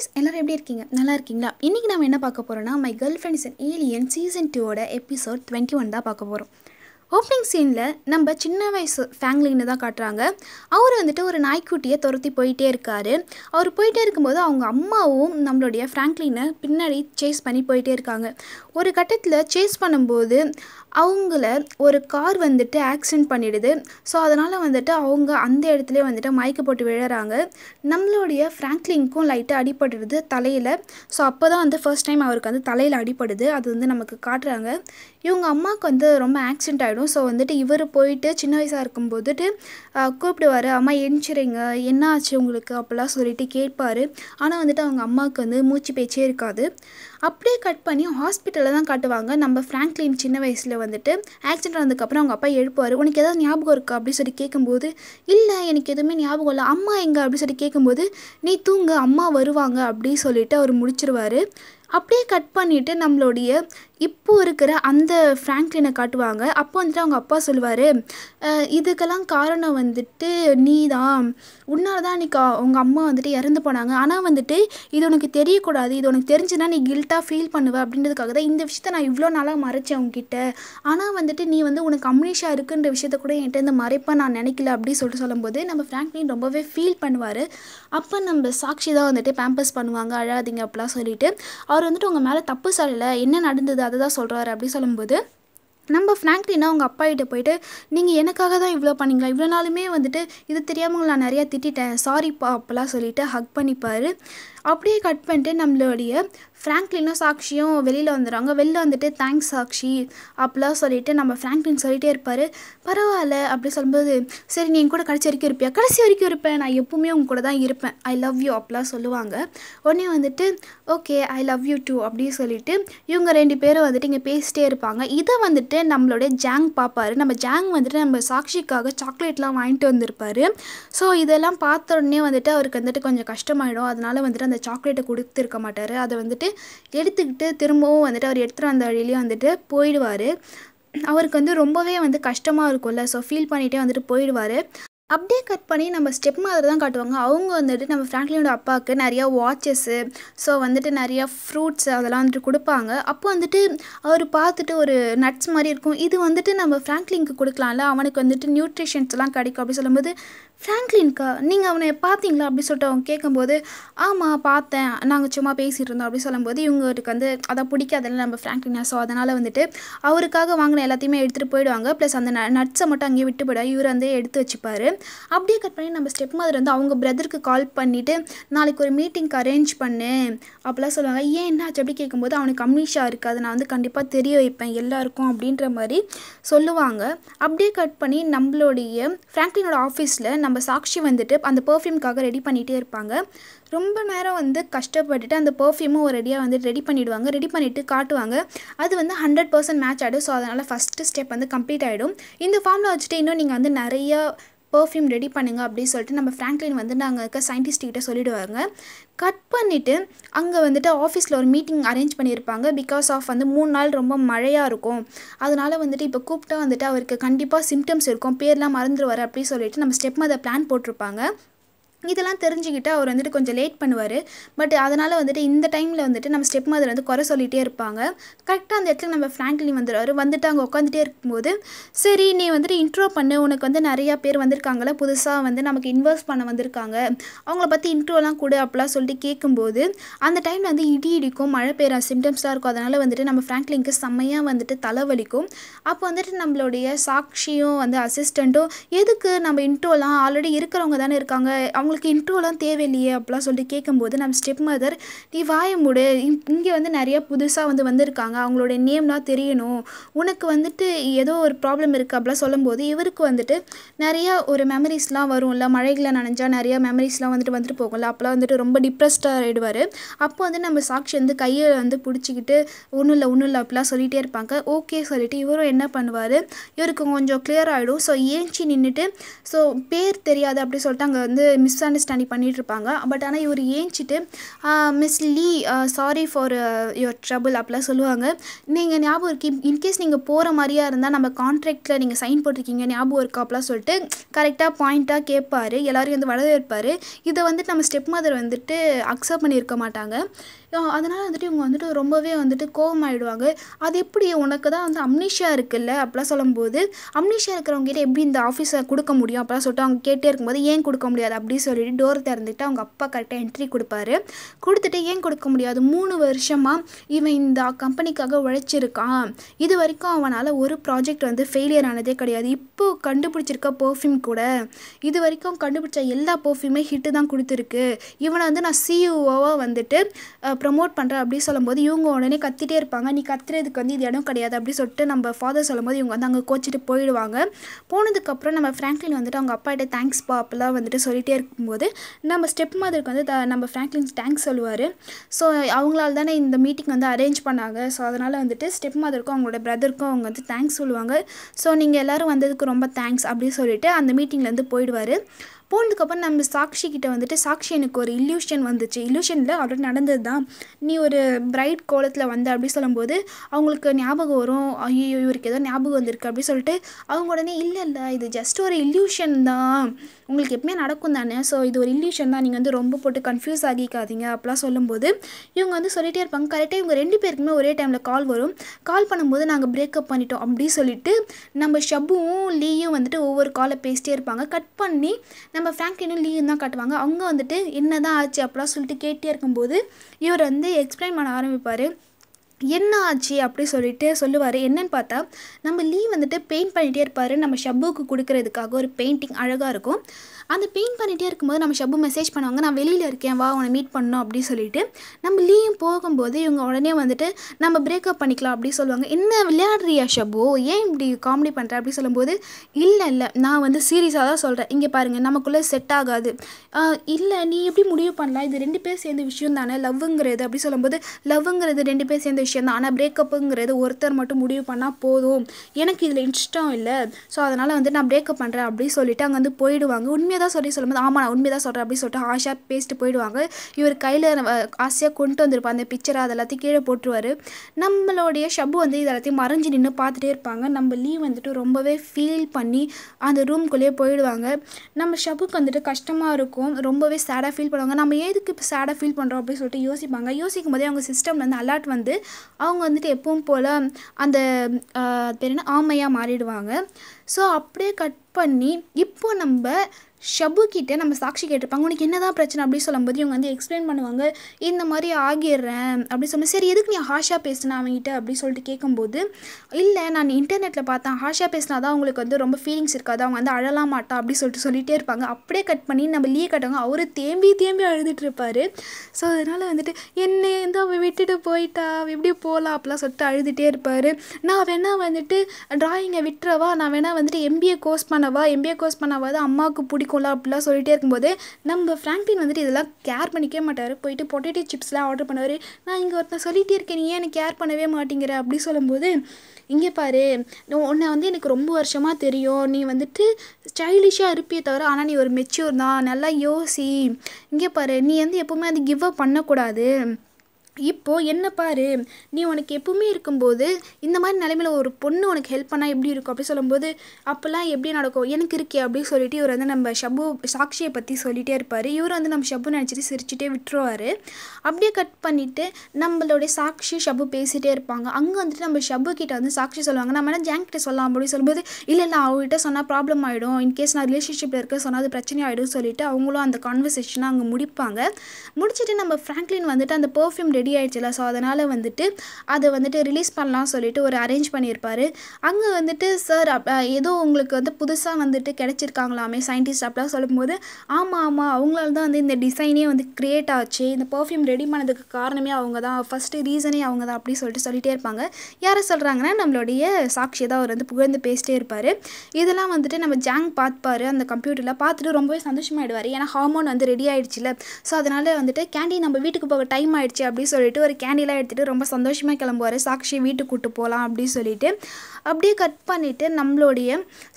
Guys எல்லோரும் எப்படி இருக்கீங்க நல்லா இருக்கீங்களா இன்றைக்கி நம்ம என்ன பார்க்க போகிறோம்னா my girl friends and alien season டூவோட எபிசோட் டுவெண்ட்டி ஒன் தான் பார்க்க போகிறோம் ஓப்பனிங் சீனில் நம்ம சின்ன வயசு ஃபேங்லின்னு தான் காட்டுறாங்க அவர் வந்துட்டு ஒரு நாய்க்குட்டியை துரத்தி போயிட்டே இருக்கார் அவர் போயிட்டே இருக்கும்போது அவங்க அம்மாவும் நம்மளுடைய ஃப்ராங்க்லினை பின்னாடி சேஸ் பண்ணி போயிட்டே இருக்காங்க ஒரு கட்டத்தில் சேஸ் பண்ணும்போது அவங்கள ஒரு கார் வந்துட்டு ஆக்சிடெண்ட் பண்ணிடுது ஸோ அதனால் வந்துட்டு அவங்க அந்த இடத்துல வந்துட்டு மயக்க போட்டு விழுறாங்க நம்மளுடைய ஃப்ராங்க்லிங்க்கும் லைட்டாக அடிபட்டுடுது தலையில் ஸோ அப்போ தான் வந்து ஃபர்ஸ்ட் டைம் அவருக்கு வந்து தலையில் அடிபடுது அது வந்து நமக்கு காட்டுறாங்க இவங்க அம்மாவுக்கு வந்து ரொம்ப ஆக்சிடெண்ட் ஆகிடும் ஆடும் ஸோ வந்துட்டு இவர் போயிட்டு சின்ன வயசாக இருக்கும் போதுட்டு கூப்பிடுவார் அம்மா எந்திரிங்க என்ன ஆச்சு உங்களுக்கு அப்படிலாம் சொல்லிட்டு கேட்பார் ஆனால் வந்துட்டு அவங்க அம்மாவுக்கு வந்து மூச்சு பேச்சே இருக்காது அப்படியே கட் பண்ணி ஹாஸ்பிட்டலில் தான் காட்டுவாங்க நம்ம ஃப்ராங்க்லின் சின்ன வயசில் வந்துட்டு ஆக்சிடென்ட் ஆனதுக்கப்புறம் அவங்க அப்பா எழுப்புவார் உனக்கு ஏதாவது ஞாபகம் இருக்கா அப்படின்னு சொல்லி கேட்கும்போது இல்லை எனக்கு எதுவுமே ஞாபகம் இல்லை அம்மா எங்கே அப்படின்னு சொல்லி கேட்கும்போது நீ தூங்க அம்மா வருவாங்க அப்படின்னு சொல்லிட்டு அவர் முடிச்சிருவார் அப்படியே கட் பண்ணிவிட்டு நம்மளுடைய இப்போது இருக்கிற அந்த ஃப்ராங்க்லினை காட்டுவாங்க அப்போ வந்துட்டு அவங்க அப்பா சொல்லுவார் இதுக்கெல்லாம் காரணம் வந்துட்டு நீ தான் உன்னால் தான் அன்றைக்கி உங்கள் அம்மா வந்துட்டு இறந்து போனாங்க ஆனால் வந்துட்டு இது உனக்கு தெரியக்கூடாது இது உனக்கு தெரிஞ்சுனா நீ கில்ட்டாக ஃபீல் பண்ணுவ அப்படின்றதுக்காக தான் இந்த விஷயத்த நான் இவ்வளோ நாளாக மறைச்சேன் அவங்ககிட்ட ஆனால் வந்துட்டு நீ வந்து உனக்கு அம்னிஷா இருக்குன்ற விஷயத்த கூட என்கிட்ட இந்த மறைப்பாக நான் நினைக்கல அப்படின்னு சொல்லிட்டு சொல்லும்போது நம்ம ஃப்ராங்க்லின் ரொம்பவே ஃபீல் பண்ணுவார் அப்போ நம்ம சாட்சி தான் வந்துட்டு பேம்பர்ஸ் பண்ணுவாங்க அழாதீங்க அப்படிலாம் சொல்லிட்டு அவர் வந்துட்டு உங்கள் மேலே தப்பு சொல்லலை என்ன நடந்தது அதுதான் சொல்கிறாரு அப்படி சொல்லும்போது நம்ம ஃப்ராங்க்லினா அவங்க அப்பா கிட்ட போயிட்டு நீங்கள் எனக்காக தான் இவ்வளோ பண்ணிங்களா இவ்வளோ நாளுமே வந்துட்டு இது தெரியாமல் நான் நிறையா திட்டிட்டேன் சாரிப்பா அப்போலாம் சொல்லிவிட்டு ஹக் பண்ணிப்பார் அப்படியே கட் பண்ணிட்டு நம்மளுடைய ஃப்ராங்க்லினும் சாக்ஷியும் வெளியில் வந்துடுறாங்க வெளில வந்துட்டு தேங்க்ஸ் சாக்ஷி அப்படிலாம் சொல்லிவிட்டு நம்ம ஃப்ராங்க்லின் சொல்லிகிட்டே இருப்பார் பரவாயில்ல அப்படி சொல்லும்போது சரி நீ கூட கடைசி வரைக்கும் இருப்பியா கடைசி வரைக்கும் இருப்பேன் நான் எப்பவுமே உங்க கூட தான் இருப்பேன் ஐ லவ் யூ அப்படிலாம் சொல்லுவாங்க உடனே வந்துட்டு okay I love you too அப்படின்னு சொல்லிட்டு இவங்க ரெண்டு பேரும் வந்துட்டு இங்கே பேசிட்டே இருப்பாங்க இதை வந்துட்டு நம்மளுடைய ஜாங் பார்ப்பாரு நம்ம ஜாங் வந்துட்டு நம்ம சாக்ஷிக்காக சாக்லேட்லாம் வாங்கிட்டு வந்திருப்பார் ஸோ இதெல்லாம் பார்த்த உடனே வந்துட்டு அவருக்கு வந்துட்டு கொஞ்சம் கஷ்டமாயிடும் அதனால் வந்துட்டு அந்த சாக்லேட்டை கொடுத்துருக்க மாட்டார் அதை வந்துட்டு எடுத்துக்கிட்டு திரும்பவும் வந்துட்டு அவர் எடுத்துகிட்டு அந்த வழியிலையும் வந்துட்டு போயிடுவார் அவருக்கு வந்து ரொம்பவே வந்து கஷ்டமாக இருக்கும்ல ஸோ ஃபீல் பண்ணிகிட்டே வந்துட்டு போயிடுவார் அப்படியே கட் பண்ணி நம்ம ஸ்டெப் மாதிரி தான் காட்டுவாங்க அவங்க வந்துட்டு நம்ம ஃப்ராங்க்லினோட அப்பாவுக்கு நிறையா வாட்சஸ்ஸு ஸோ வந்துட்டு நிறையா ஃப்ரூட்ஸ் அதெல்லாம் வந்துட்டு கொடுப்பாங்க அப்போ வந்துட்டு அவர் பார்த்துட்டு ஒரு நட்ஸ் மாதிரி இருக்கும் இது வந்துட்டு நம்ம ஃப்ராங்க்லிங்க்கு கொடுக்கலாம்ல அவனுக்கு வந்துட்டு நியூட்ரிஷன்ஸ்லாம் கிடைக்கும் அப்படி சொல்லும்போது ஃப்ராங்க்லின்க்கா நீங்கள் அவனை பார்த்தீங்களா அப்படி சொல்லிட்டு அவங்க கேட்கும்போது ஆமாம் பார்த்தேன் நாங்கள் சும்மா பேசிகிட்டு இருந்தோம் அப்படி சொல்லும்போது இவங்களுக்கு வந்து அதை பிடிக்காதுல்ல நம்ம ஃப்ராங்க்லினா ஸோ அதனால் வந்துட்டு அவருக்காக வாங்கின எல்லாத்தையுமே எடுத்துகிட்டு போயிடுவாங்க ப்ளஸ் அந்த நட்ஸை மட்டும் அங்கேயே விட்டு போயிடுவாங்க இவர் வந்து எடுத்து வச்சுப்பார் அப்படியே கட் பண்ணி நம்ம ஸ்டெப் மாதிரி வந்து அவங்க பிரதருக்கு கால் பண்ணிவிட்டு நாளைக்கு ஒரு மீட்டிங்க்கு அரேஞ்ச் பண்ணு அப்படிலாம் சொல்லுவாங்க ஏன் என்ன ஆச்சு அப்படி கேட்கும்போது அவனுக்கு அம்னிஷா இருக்குது அதை நான் வந்து கண்டிப்பாக தெரிய வைப்பேன் எல்லாருக்கும் அப்படின்ற மாதிரி சொல்லுவாங்க அப்படியே கட் பண்ணி நம்மளுடைய ஃப்ராங்க்லினோட ஆஃபீஸில் நம்ம சாக்ஷி வந்துட்டு அந்த பர்ஃப்யூம்காக ரெடி பண்ணிகிட்டே இருப்பாங்க ரொம்ப நேரம் வந்து கஷ்டப்பட்டுட்டு அந்த பர்ஃப்யூமும் ரெடியாக வந்து ரெடி பண்ணிவிடுவாங்க ரெடி பண்ணிவிட்டு காட்டுவாங்க அது வந்து ஹண்ட்ரட் பர்சன்ட் மேட்ச் ஆகிடும் ஸோ அதனால் ஃபஸ்ட்டு ஸ்டெப் வந்து கம்ப்ளீட் ஆகிடும் இந்த ஃபார்மில் வச்சுட்டு இன்னும் நீங்கள் வந்து நிறையா பர்ஃப்யூம் ரெடி பண்ணுங்க அப்படின்னு சொல்லிட்டு நம்ம ஃப்ராங்க்லின் வந்து நாங்கள் இருக்க சயின்டிஸ்ட்கிட்ட சொல்லிவிடுவாங்க கட் பண்ணிவிட்டு அங்கே வந்துட்டு ஆஃபீஸில் ஒரு மீட்டிங் அரேஞ்ச் பண்ணியிருப்பாங்க பிகாஸ் ஆஃப் வந்து மூணு நாள் ரொம்ப மழையாக இருக்கும் அதனால் வந்துட்டு இப்போ கூப்பிட்டா வந்துட்டு அவருக்கு கண்டிப்பாக சிம்டம்ஸ் இருக்கும் பேர்லாம் மறந்துடுவார் அப்படின்னு சொல்லிட்டு நம்ம ஸ்டெப் மதர் பிளான் போட்டிருப்பாங்க இதெல்லாம் தெரிஞ்சுக்கிட்டு அவர் வந்துட்டு கொஞ்சம் லேட் பண்ணுவார் பட் அதனால் வந்துட்டு இந்த டைமில் வந்துட்டு நம்ம ஸ்டெப் மதர் வந்து குறை சொல்லிகிட்டே இருப்பாங்க கரெக்டாக அந்த இடத்துல நம்ம ஃப்ராங்க்லின் வந்துடுவார் வந்துட்டு அங்கே உட்காந்துட்டே இருக்கும்போது சரி நீ வந்துட்டு இன்ட்ரோ பண்ணு உனக்கு வந்து நிறையா பேர் வந்திருக்காங்களே புதுசாக வந்து நமக்கு இன்வெஸ்ட் பண்ண வந்திருக்காங்க அவங்கள பற்றி இன்ட்ரோலாம் கொடு அப்படிலாம் சொல்லிட்டு கேட்கும்போது அந்த டைமில் வந்து இடி இடிக்கும் மழை பெய்கிற சிம்டம்ஸ்லாம் இருக்கும் அதனால் வந்துட்டு நம்ம ஃப்ராங்க்லிங்க்கு செம்மையாக வந்துட்டு தலைவலிக்கும் அப்போ வந்துட்டு நம்மளுடைய சாட்சியும் வந்து அசிஸ்டண்ட்டும் எதுக்கு நம்ம இன்ட்ரோலாம் ஆல்ரெடி இருக்கிறவங்க தானே இருக்காங்க அவங்க அவங்களுக்கு இன்ட்ரோலாம் தேவையில்லையே அப்படிலாம் சொல்லிட்டு கேட்கும்போது நம்ம ஸ்டெப் மதர் நீ வாய முடு இங்கே வந்து நிறையா புதுசாக வந்து வந்திருக்காங்க அவங்களோட நேம்லாம் தெரியணும் உனக்கு வந்துட்டு ஏதோ ஒரு ப்ராப்ளம் இருக்குது அப்படிலாம் சொல்லும்போது இவருக்கு வந்துட்டு நிறையா ஒரு மெமரிஸ்லாம் வரும்ல மழைகளை நனைஞ்சா நிறையா மெமரிஸ்லாம் வந்துட்டு வந்துட்டு போகும்ல அப்போலாம் வந்துட்டு ரொம்ப டிப்ரெஸ்டாக ஆகிடுவார் அப்போ வந்து நம்ம சாட்சி வந்து கையை வந்து பிடிச்சிக்கிட்டு ஒன்றும் இல்லை ஒன்றும் இல்லை அப்படிலாம் சொல்லிகிட்டே இருப்பாங்க ஓகே சொல்லிவிட்டு இவரும் என்ன பண்ணுவார் இவருக்கு கொஞ்சம் கிளியர் ஆகிடும் ஸோ ஏஞ்சி நின்றுட்டு ஸோ பேர் தெரியாது அப்படி சொல்லிட்டு அங்கே வந்து மிஸ் மிஸ் அண்டர்ஸ்டாண்டிங் பண்ணிகிட்டு இருப்பாங்க பட் ஆனால் இவர் ஏஞ்சிட்டு miss Lee sorry for your trouble அப்படிலாம் சொல்லுவாங்க நீங்கள் ஞாபகம் இருக்கு இன்கேஸ் நீங்கள் போகிற மாதிரியா இருந்தால் நம்ம கான்ட்ராக்டில் நீங்கள் சைன் போட்டிருக்கீங்க ஞாபகம் இருக்கா அப்படிலாம் சொல்லிட்டு கரெக்டாக பாயிண்ட்டாக கேட்பார் எல்லோரும் வந்து வரவேற்பார் இதை வந்துட்டு நம்ம ஸ்டெப் மதர் வந்துட்டு அக்செப்ட் பண்ணியிருக்க மாட்டாங்க அதனால் வந்துட்டு இவங்க வந்துட்டு ரொம்பவே வந்துட்டு ஆகிடுவாங்க அது எப்படி உனக்கு தான் வந்து அம்னிஷா இருக்குல்ல அப்படிலாம் சொல்லும்போது இருக்கிறவங்க இருக்கிறவங்ககிட்ட எப்படி இந்த ஆஃபீஸை கொடுக்க முடியும் அப்படிலாம் சொல்லிட்டு அவங்க கேட்டே இருக்கும்போது ஏன் கொடுக்க முடியாது அப்படின்னு சொல்லிட்டு டோர் திறந்துட்டு அவங்க அப்பா கரெக்டாக என்ட்ரி கொடுப்பாரு கொடுத்துட்டு ஏன் கொடுக்க முடியாது மூணு வருஷமாக இவன் இந்த கம்பெனிக்காக உழைச்சிருக்கான் இது வரைக்கும் அவனால் ஒரு ப்ராஜெக்ட் வந்து ஃபெயிலியர் ஆனதே கிடையாது இப்போது கண்டுபிடிச்சிருக்க பர்ஃப்யூம் கூட இது வரைக்கும் கண்டுபிடிச்ச எல்லா பர்ஃப்யூமே ஹிட்டு தான் கொடுத்துருக்கு இவனை வந்து நான் சிஇஓவாக e வந்துட்டு நான் ப்ரமோட் பண்ணுறேன் அப்படின்னு சொல்லும்போது இவங்க உடனே கத்திட்டே இருப்பாங்க நீ கத்துறதுக்கு வந்து இது இடம் கிடையாது அப்படின்னு சொல்லிட்டு நம்ம ஃபாதர் சொல்லும்போது இவங்க வந்து அங்கே கோச்சிட்டு போயிடுவாங்க போனதுக்கப்புறம் நம்ம ஃப்ராங்க்லின் வந்துட்டு அவங்க தேங்க்ஸ் பா அப்பெல்லாம் வந்துட்டு சொல்லிகிட்டே இருக்கும்போது நம்ம ஸ்டெப் மதருக்கு வந்து நம்ம ஃப்ராங்க்லின் தேங்க்ஸ் சொல்லுவார் ஸோ அவங்களால தானே இந்த மீட்டிங் வந்து அரேஞ்ச் பண்ணாங்க ஸோ அதனால் வந்துட்டு ஸ்டெப் மதருக்கும் அவங்களோட பிரதருக்கும் அவங்க வந்து தேங்க்ஸ் சொல்லுவாங்க ஸோ நீங்கள் எல்லோரும் வந்ததுக்கு ரொம்ப தேங்க்ஸ் அப்படின்னு சொல்லிட்டு அந்த மீட்டிங்லேருந்து போயிடுவார் போனதுக்கப்புறம் நம்ம சாக்ஷி கிட்டே வந்துட்டு சாக்ஷி எனக்கு ஒரு இல்யூஷன் வந்துச்சு இல்யூஷனில் ஆல்ரெடி நடந்தது தான் நீ ஒரு பிரைட் கோலத்தில் வந்த அப்படி சொல்லும்போது அவங்களுக்கு ஞாபகம் வரும் ஐயோ இவருக்கு ஏதோ ஞாபகம் வந்திருக்கு அப்படி சொல்லிட்டு அவங்க உடனே இல்லை இல்லை இது ஜஸ்ட் ஒரு இல்யூஷன் தான் உங்களுக்கு எப்பவுமே நடக்கும் தானே ஸோ இது ஒரு இல்யூஷன் தான் நீங்கள் வந்து ரொம்ப போட்டு கன்ஃபியூஸ் ஆகிக்காதீங்க அப்படிலாம் சொல்லும்போது இவங்க வந்து சொல்லிகிட்டே இருப்பாங்க கரெக்டாக இவங்க ரெண்டு பேருக்குமே ஒரே டைமில் கால் வரும் கால் பண்ணும்போது நாங்கள் பிரேக்கப் பண்ணிட்டோம் அப்படின்னு சொல்லிட்டு நம்ம ஷபுவும் லீயும் வந்துட்டு ஒவ்வொரு காலை பேசிட்டே இருப்பாங்க கட் பண்ணி நம்ம ஃப்ராங்க்லினும் லீயும் தான் கட்டுவாங்க அவங்க வந்துட்டு என்ன தான் ஆச்சு அப்படிலாம் சொல்லிட்டு கேட்டே இருக்கும்போது இவர் வந்து எக்ஸ்பிளைன் பண்ண ஆரம்பிப்பார் என்ன ஆச்சு அப்படி சொல்லிட்டு சொல்லுவார் என்னன்னு பார்த்தா நம்ம லீ வந்துட்டு பெயிண்ட் பண்ணிகிட்டே இருப்பார் நம்ம ஷப்புக்கு கொடுக்கறதுக்காக ஒரு பெயிண்டிங் அழகாக இருக்கும் அந்த பெயிண்ட் பண்ணிகிட்டே இருக்கும்போது நம்ம ஷப்பு மெசேஜ் பண்ணுவாங்க நான் வெளியில் இருக்கேன் வா உன்னை மீட் பண்ணோம் அப்படின்னு சொல்லிட்டு நம்ம லீயும் போகும்போது இவங்க உடனே வந்துட்டு நம்ம பிரேக்கப் பண்ணிக்கலாம் அப்படின்னு சொல்லுவாங்க என்ன விளையாடுறியா ஷப்பு ஏன் இப்படி காமெடி பண்ணுற அப்படி சொல்லும்போது இல்லை இல்லை நான் வந்து சீரியஸாக தான் சொல்கிறேன் இங்கே பாருங்கள் நமக்குள்ளே செட் ஆகாது இல்லை நீ எப்படி முடிவு பண்ணலாம் இது ரெண்டு பேர் சேர்ந்த விஷயம் தானே லவ்ங்கிறது அப்படி சொல்லும்போது லவ்ங்கிறது ரெண்டு பேர் சேர்ந்த விஷயம் தான் ஆனால் பிரேக்கப்புங்கிறது ஒருத்தர் மட்டும் முடிவு பண்ணால் போதும் எனக்கு இதில் இஷ்டம் இல்லை ஸோ அதனால் வந்து நான் பிரேக்கப் பண்ணுறேன் அப்படின்னு சொல்லிட்டு அங்கே வந்து போயிடுவாங்க உண்மையாக தான் சொல்லி சொல்லும்போது ஆமாம் நான் உண்மையாக தான் சொல்கிறேன் அப்படின்னு சொல்லிட்டு ஆஷா பேசிட்டு போயிடுவாங்க இவர் கையில் ஆசையாக கொண்டு வந்திருப்பார் அந்த பிக்சரை அது எல்லாத்தையும் கீழே போட்டுருவார் நம்மளுடைய ஷப்பு வந்து இது எல்லாத்தையும் மறைஞ்சு நின்று பார்த்துட்டே இருப்பாங்க நம்ம லீவ் வந்துட்டு ரொம்பவே ஃபீல் பண்ணி அந்த ரூம்குள்ளேயே போயிடுவாங்க நம்ம ஷப்புக்கு வந்துட்டு கஷ்டமாக இருக்கும் ரொம்பவே சேடாக ஃபீல் பண்ணுவாங்க நம்ம எதுக்கு இப்போ சேடாக ஃபீல் பண்ணுறோம் அப்படின்னு சொல்லிட்டு யோசிப்பாங்க யோசிக்கும் போதே அவங்க சிஸ்டம்லேருந்து அலர்ட் வந்து அவங்க வந்துட்டு எப்பவும் போல் அந்த பேர் என்ன ஆமையாக மாறிடுவாங்க ஸோ அப்படியே கட் பண்ணி இப்போ நம்ம ஷபு கிட்டே நம்ம சாட்சி கேட்டிருப்பாங்க உனக்கு என்ன தான் பிரச்சனை சொல்லும் சொல்லும்போது இவங்க வந்து எக்ஸ்பிளைன் பண்ணுவாங்க இந்த மாதிரி ஆகிடுறேன் அப்படி சொன்னேன் சரி எதுக்கு நீ ஹாஷாக பேசுனா அவங்ககிட்ட அப்படின்னு சொல்லிட்டு கேட்கும்போது இல்லை நான் இன்டர்நெட்டில் பார்த்தேன் ஹாஷாக பேசினா தான் அவங்களுக்கு வந்து ரொம்ப ஃபீலிங்ஸ் இருக்காது அவங்க வந்து அழலாம் மாட்டா அப்படி சொல்லிட்டு சொல்லிகிட்டே இருப்பாங்க அப்படியே கட் பண்ணி நம்ம லீ கட்டவங்க அவர் தேம்பி தேம்பி அழுதுட்டு இருப்பார் ஸோ அதனால் வந்துட்டு என்ன இந்த அவன் விட்டுட்டு போயிட்டா எப்படி போகலாம் அப்படிலாம் சொல்லிட்டு அழுதுகிட்டே இருப்பார் நான் வேணால் வந்துட்டு ட்ராயிங்கை விட்டுறவா நான் வேணால் வந்துட்டு எம்பிஏ கோர்ஸ் பண்ணவா எம்பிஏ கோர்ஸ் பண்ணவா தான் அம்மாவுக்கு பிடிக்கும் பிடிக்கும்லாம் அப்படிலாம் சொல்லிகிட்டே இருக்கும்போது நம்ம ஃப்ராங்க்லின் வந்துட்டு இதெல்லாம் கேர் பண்ணிக்கவே மாட்டார் போயிட்டு பொட்டேட்டோ சிப்ஸ்லாம் ஆர்டர் பண்ணுவார் நான் இங்கே ஒருத்தன் சொல்லிகிட்டே இருக்கேன் நீ ஏன் கேர் பண்ணவே மாட்டேங்கிற அப்படி சொல்லும்போது இங்கே பாரு உன்னை வந்து எனக்கு ரொம்ப வருஷமாக தெரியும் நீ வந்துட்டு ஸ்டைலிஷாக இருப்பியே தவிர ஆனால் நீ ஒரு மெச்சூர் தான் நல்லா யோசி இங்கே பாரு நீ வந்து எப்போவுமே அது கிவ் அப் பண்ணக்கூடாது இப்போது என்ன பாரு நீ உனக்கு எப்பவுமே இருக்கும்போது இந்த மாதிரி நிலைமையில் ஒரு பொண்ணு உனக்கு ஹெல்ப் பண்ணால் எப்படி இருக்கும் அப்படி சொல்லும்போது அப்போல்லாம் எப்படி நடக்கும் எனக்கு இருக்கே அப்படின்னு சொல்லிட்டு இவர் வந்து நம்ம ஷபு சாக்ஷியை பற்றி சொல்லிகிட்டே இருப்பார் இவர் வந்து நம்ம ஷபு நினச்சிட்டு சிரிச்சுட்டே விட்டுருவார் அப்படியே கட் பண்ணிவிட்டு நம்மளுடைய சாக்ஷி ஷபு பேசிகிட்டே இருப்பாங்க அங்கே வந்துட்டு நம்ம ஷபு கிட்டே வந்து சாக்ஷி சொல்லுவாங்க நம்ம என்ன ஜேங்கிட்ட சொல்லலாம் அப்படின்னு சொல்லும்போது இல்லை இல்லை அவர்கிட்ட சொன்னால் ப்ராப்ளம் ஆகிடும் இன்கேஸ் நான் ரிலேஷன்ஷிப்பில் இருக்க சொன்னால் அது பிரச்சனை ஆகிடும் சொல்லிவிட்டு அவங்களும் அந்த கான்வர்சேஷனை அங்கே முடிப்பாங்க முடிச்சுட்டு நம்ம ஃப்ராங்க்லின் வந்துட்டு அந்த பர்ஃப்யூம் ரெடி ரெடி ஆகிடுச்சுல ஸோ அதனால் வந்துட்டு அதை வந்துட்டு ரிலீஸ் பண்ணலாம்னு சொல்லிட்டு ஒரு அரேஞ்ச் பண்ணியிருப்பார் அங்கே வந்துட்டு சார் ஏதோ உங்களுக்கு வந்து புதுசாக வந்துட்டு கிடச்சிருக்காங்களாமே சயின்டிஸ்ட் அப்படிலாம் சொல்லும்போது ஆமாம் ஆமாம் அவங்களால தான் வந்து இந்த டிசைனே வந்து க்ரியேட் ஆச்சு இந்த பர்ஃப்யூம் ரெடி பண்ணதுக்கு காரணமே அவங்க தான் ஃபஸ்ட்டு ரீசனே அவங்க தான் அப்படின்னு சொல்லிட்டு சொல்லிகிட்டே இருப்பாங்க யாரை சொல்கிறாங்கன்னா நம்மளுடைய சாட்சி தான் அவர் வந்து புகழ்ந்து பேசிட்டே இருப்பார் இதெல்லாம் வந்துட்டு நம்ம ஜாங் பார்ப்பார் அந்த கம்ப்யூட்டரில் பார்த்துட்டு ரொம்பவே சந்தோஷமாயிடுவார் ஏன்னா ஹார்மோன் வந்து ரெடி ஆகிடுச்சுல ஸோ அதனால் வந்துட்டு கேண்டீன் நம்ம வீட்டுக்கு போக டைம் ஆகிடுச்சு அப்படின்னு சொல்லி சொல்லிட்டு ஒரு கேண்டிலாம் எடுத்துகிட்டு ரொம்ப சந்தோஷமாக கிளம்புவார் சாக்ஷி வீட்டுக்கு கூட்டு போகலாம் அப்படின்னு சொல்லிட்டு அப்படியே கட் பண்ணிவிட்டு நம்மளுடைய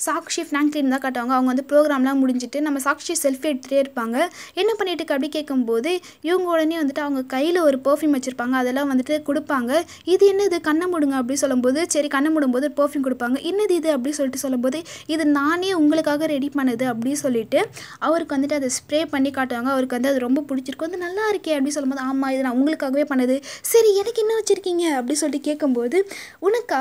சாக்ஷி ஃப்ராங்க்லின் தான் கட்டுவாங்க அவங்க வந்து ப்ரோக்ராம்லாம் முடிஞ்சுட்டு நம்ம சாக்ஷி செல்ஃபி எடுத்துகிட்டே இருப்பாங்க என்ன பண்ணிட்டு அப்படி கேட்கும்போது இவங்க உடனே வந்துட்டு அவங்க கையில் ஒரு பர்ஃப்யூம் வச்சுருப்பாங்க அதெல்லாம் வந்துட்டு கொடுப்பாங்க இது என்னது கண்ணை முடுங்க அப்படின்னு சொல்லும்போது சரி கண்ணை முடும்போது பர்ஃப்யூம் கொடுப்பாங்க என்னது இது அப்படின்னு சொல்லிட்டு சொல்லும்போது இது நானே உங்களுக்காக ரெடி பண்ணுது அப்படின்னு சொல்லிட்டு அவருக்கு வந்துட்டு அதை ஸ்ப்ரே பண்ணி காட்டுவாங்க அவருக்கு வந்து அது ரொம்ப பிடிச்சிருக்கும் வந்து நல்லா இருக்கே அப்படின்னு சொல்லும்போது ஆமாம் இது நான் உங்களுக்காகவே பண்ணுது சரி எனக்கு என்ன வச்சுருக்கீங்க அப்படி சொல்லிட்டு கேட்கும்போது உனக்கா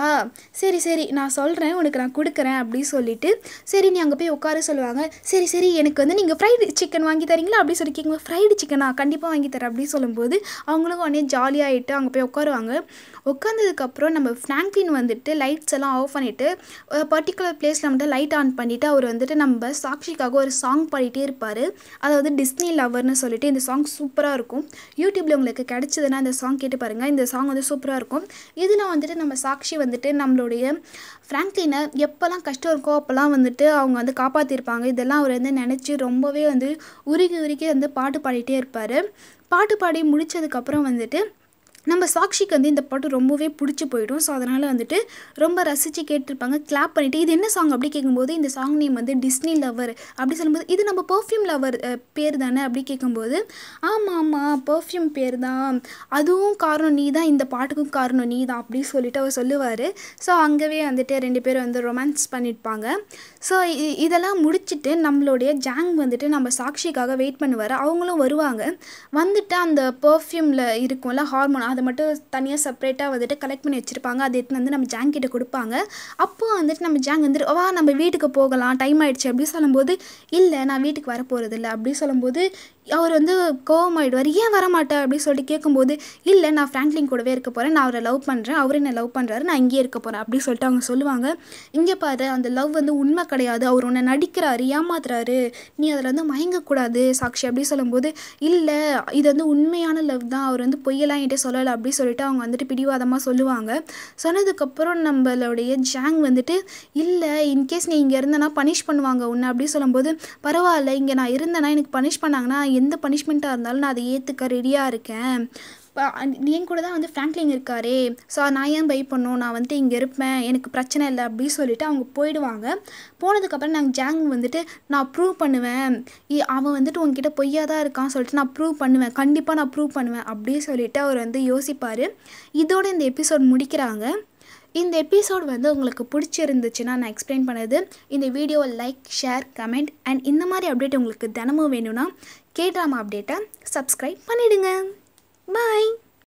சரி சரி நான் சொல்கிறேன் உனக்கு நான் கொடுக்குறேன் அப்படின்னு சொல்லிட்டு சரி நீ அங்கே போய் உட்கார சொல்லுவாங்க சரி சரி எனக்கு வந்து நீங்கள் ஃப்ரைடு சிக்கன் வாங்கி தரீங்களா அப்படி சொல்லி கேட்கும்போது ஃப்ரைடு சிக்கனா கண்டிப்பாக வாங்கி தரேன் அப்படின்னு சொல்லும்போது அவங்களும் உடனே ஜாலியாகிட்டு அங்கே போய் உட்காருவாங்க உட்காந்ததுக்கப்புறம் நம்ம ஃப்ராங்க்லின் வந்துட்டு லைட்ஸ் எல்லாம் ஆஃப் பண்ணிவிட்டு பர்டிகுலர் பிளேஸில் வந்துட்டு லைட் ஆன் பண்ணிவிட்டு அவர் வந்துட்டு நம்ம சாக்ஷிக்காக ஒரு சாங் பாடிட்டே இருப்பார் அதாவது டிஸ்னி லவர்னு சொல்லிட்டு இந்த சாங் சூப்பராக இருக்கும் யூடியூப்பில் உங்களுக்கு கிடச்சது பிடிச்சதுன்னா இந்த சாங் கேட்டு பாருங்கள் இந்த சாங் வந்து சூப்பராக இருக்கும் இதில் வந்துட்டு நம்ம சாக்ஷி வந்துட்டு நம்மளுடைய ஃப்ராங்க்லினை எப்போல்லாம் கஷ்டம் இருக்கோ அப்போல்லாம் வந்துட்டு அவங்க வந்து காப்பாற்றிருப்பாங்க இதெல்லாம் அவர் வந்து நினச்சி ரொம்பவே வந்து உருகி உருகி வந்து பாட்டு பாடிட்டே இருப்பார் பாட்டு பாடி முடித்ததுக்கப்புறம் வந்துட்டு நம்ம சாக்ஷிக்கு வந்து இந்த பாட்டு ரொம்பவே பிடிச்சி போயிடும் ஸோ அதனால் வந்துட்டு ரொம்ப ரசித்து கேட்டிருப்பாங்க கிளாப் பண்ணிவிட்டு இது என்ன சாங் அப்படி கேட்கும்போது இந்த சாங் நேம் வந்து டிஸ்னி லவர் அப்படி சொல்லும்போது இது நம்ம பர்ஃப்யூம் லவர் பேர் தானே அப்படி கேட்கும்போது ஆமாம் ஆமாம் பர்ஃப்யூம் பேர் தான் அதுவும் காரணம் நீ தான் இந்த பாட்டுக்கும் காரணம் நீ தான் அப்படி சொல்லிட்டு அவர் சொல்லுவார் ஸோ அங்கேவே வந்துட்டு ரெண்டு பேரும் வந்து ரொமான்ஸ் பண்ணியிருப்பாங்க ஸோ இதெல்லாம் முடிச்சுட்டு நம்மளுடைய ஜாங் வந்துட்டு நம்ம சாக்ஷிக்காக வெயிட் பண்ணுவார் அவங்களும் வருவாங்க வந்துட்டு அந்த பர்ஃப்யூமில் இருக்கும்ல ஹார்மோன் அதை மட்டும் தனியாக செப்பரேட்டாக வந்துட்டு கலெக்ட் பண்ணி வச்சுருப்பாங்க அதை எடுத்துன்னு வந்து நம்ம ஜாங் கிட்ட கொடுப்பாங்க அப்போ வந்துட்டு நம்ம ஜாங் வந்துட்டு வா நம்ம வீட்டுக்கு போகலாம் டைம் ஆகிடுச்சு அப்படின்னு சொல்லும்போது இல்லை நான் வீட்டுக்கு வர போகிறது இல்லை அப்படின்னு சொல்லும்போது அவர் வந்து கோவம் ஆகிடுவார் ஏன் வரமாட்டேன் அப்படின்னு சொல்லிட்டு கேட்கும்போது இல்லை நான் ஃப்ராங்க்லின் கூடவே இருக்க போகிறேன் நான் அவரை லவ் பண்ணுறேன் அவர் என்னை லவ் பண்ணுறாரு நான் இங்கேயே இருக்க போகிறேன் அப்படின்னு சொல்லிட்டு அவங்க சொல்லுவாங்க இங்கே பாரு அந்த லவ் வந்து உண்மை கிடையாது அவர் உன்னை நடிக்கிறாரு ஏமாத்துறாரு நீ அதில் வந்து மயங்கக்கூடாது சாட்சி அப்படின்னு சொல்லும்போது இல்லை இது வந்து உண்மையான லவ் தான் அவர் வந்து பொய்யெல்லாம் என்கிட்ட சொல்ல சொல்லலை அப்படி சொல்லிட்டு அவங்க வந்துட்டு பிடிவாதமாக சொல்லுவாங்க சொன்னதுக்கப்புறம் நம்மளுடைய ஜாங் வந்துட்டு இல்லை இன்கேஸ் நீ இங்கே இருந்தனா பனிஷ் பண்ணுவாங்க உன்னை அப்படி சொல்லும்போது பரவாயில்ல இங்கே நான் இருந்தேன்னா எனக்கு பனிஷ் பண்ணாங்கன்னா எந்த பனிஷ்மெண்ட்டாக இருந்தாலும் நான் அதை ஏற்றுக்க ரெடியாக இருக்கேன் என் கூட தான் வந்து ஃப்ராங்க்லிங் இருக்காரே ஸோ நான் ஏன் பை பண்ணணும் நான் வந்து இங்கே இருப்பேன் எனக்கு பிரச்சனை இல்லை அப்படின்னு சொல்லிட்டு அவங்க போயிடுவாங்க போனதுக்கப்புறம் நாங்கள் ஜாங் வந்துட்டு நான் ப்ரூவ் பண்ணுவேன் அவன் வந்துட்டு உங்ககிட்ட பொய்யா தான் இருக்கான்னு சொல்லிட்டு நான் ப்ரூவ் பண்ணுவேன் கண்டிப்பாக நான் ப்ரூவ் பண்ணுவேன் அப்படின்னு சொல்லிட்டு அவர் வந்து யோசிப்பார் இதோட இந்த எபிசோட் முடிக்கிறாங்க இந்த எபிசோட் வந்து உங்களுக்கு பிடிச்சிருந்துச்சுன்னா நான் எக்ஸ்பிளைன் பண்ணது இந்த வீடியோவை லைக் ஷேர் கமெண்ட் அண்ட் இந்த மாதிரி அப்டேட் உங்களுக்கு தினமும் வேணும்னா கேட்ராமா அப்டேட்டை சப்ஸ்கிரைப் பண்ணிவிடுங்க Bye!